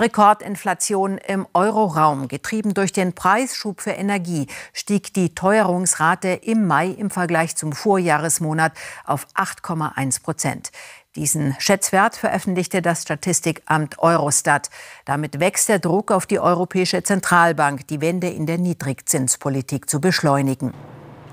Rekordinflation im Euroraum. Getrieben durch den Preisschub für Energie stieg die Teuerungsrate im Mai im Vergleich zum Vorjahresmonat auf 8,1 Prozent. Diesen Schätzwert veröffentlichte das Statistikamt Eurostat. Damit wächst der Druck auf die Europäische Zentralbank, die Wende in der Niedrigzinspolitik zu beschleunigen.